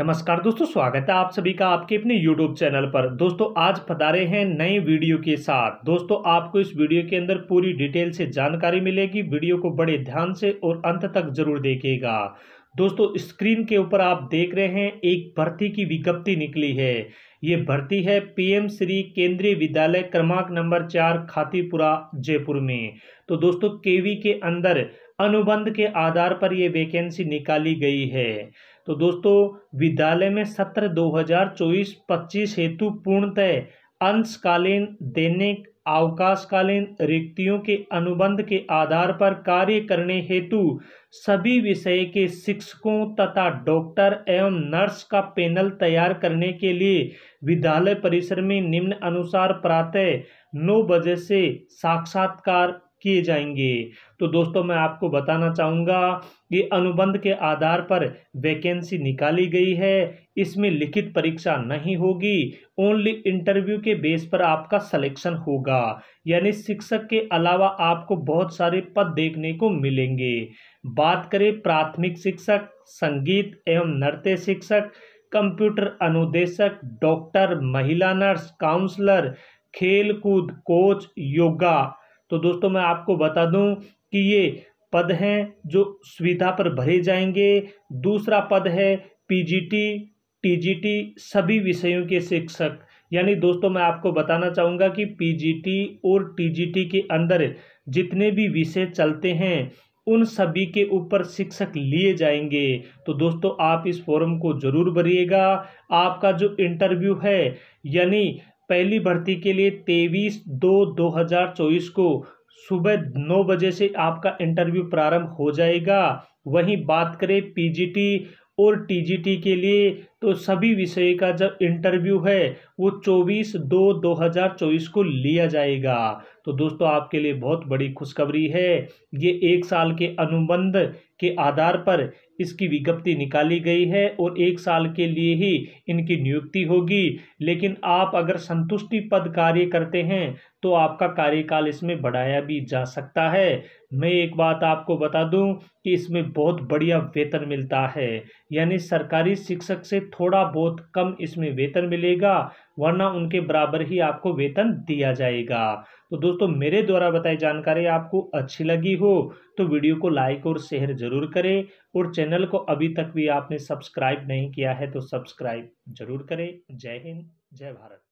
नमस्कार दोस्तों स्वागत है आप सभी का आपके अपने YouTube चैनल पर दोस्तों आज पधारे हैं नए वीडियो के साथ दोस्तों आपको इस वीडियो के अंदर पूरी डिटेल से जानकारी मिलेगी वीडियो को बड़े ध्यान से और अंत तक जरूर देखेगा दोस्तों स्क्रीन के ऊपर आप देख रहे हैं एक भर्ती की विज्ञप्ति निकली है ये भर्ती है पीएम श्री केंद्रीय विद्यालय क्रमांक नंबर चार खातीपुरा जयपुर में तो दोस्तों केवी के अंदर अनुबंध के आधार पर ये वैकेंसी निकाली गई है तो दोस्तों विद्यालय में सत्र 2024-25 हेतु पूर्णतः अंशकालीन दैनिक अवकाशकालीन रिक्तियों के अनुबंध के आधार पर कार्य करने हेतु सभी विषय के शिक्षकों तथा डॉक्टर एवं नर्स का पैनल तैयार करने के लिए विद्यालय परिसर में निम्न अनुसार प्रातः नौ बजे से साक्षात्कार किए जाएंगे तो दोस्तों मैं आपको बताना चाहूँगा कि अनुबंध के आधार पर वैकेंसी निकाली गई है इसमें लिखित परीक्षा नहीं होगी ओनली इंटरव्यू के बेस पर आपका सिलेक्शन होगा यानी शिक्षक के अलावा आपको बहुत सारे पद देखने को मिलेंगे बात करें प्राथमिक शिक्षक संगीत एवं नृत्य शिक्षक कंप्यूटर अनुदेशक डॉक्टर महिला नर्स काउंसलर खेलकूद कोच योगा तो दोस्तों मैं आपको बता दूं कि ये पद हैं जो सुविधा पर भरे जाएंगे दूसरा पद है पीजीटी टीजीटी सभी विषयों के शिक्षक यानी दोस्तों मैं आपको बताना चाहूँगा कि पीजीटी और टीजीटी के अंदर जितने भी विषय चलते हैं उन सभी के ऊपर शिक्षक लिए जाएंगे तो दोस्तों आप इस फॉर्म को ज़रूर भरिएगा आपका जो इंटरव्यू है यानी पहली भर्ती के लिए तेईस दो दो हज़ार चौबीस को सुबह नौ बजे से आपका इंटरव्यू प्रारंभ हो जाएगा वहीं बात करें पीजीटी और टीजीटी के लिए तो सभी विषय का जब इंटरव्यू है वो 24 दो 2024 को लिया जाएगा तो दोस्तों आपके लिए बहुत बड़ी खुशखबरी है ये एक साल के अनुबंध के आधार पर इसकी विज्ञप्ति निकाली गई है और एक साल के लिए ही इनकी नियुक्ति होगी लेकिन आप अगर संतुष्टि पद कार्य करते हैं तो आपका कार्यकाल इसमें बढ़ाया भी जा सकता है मैं एक बात आपको बता दूं कि इसमें बहुत बढ़िया वेतन मिलता है यानी सरकारी शिक्षक से थोड़ा बहुत कम इसमें वेतन मिलेगा वरना उनके बराबर ही आपको वेतन दिया जाएगा तो दोस्तों मेरे द्वारा बताई जानकारी आपको अच्छी लगी हो तो वीडियो को लाइक और शेयर जरूर करें और चैनल को अभी तक भी आपने सब्सक्राइब नहीं किया है तो सब्सक्राइब जरूर करें जय हिंद जय भारत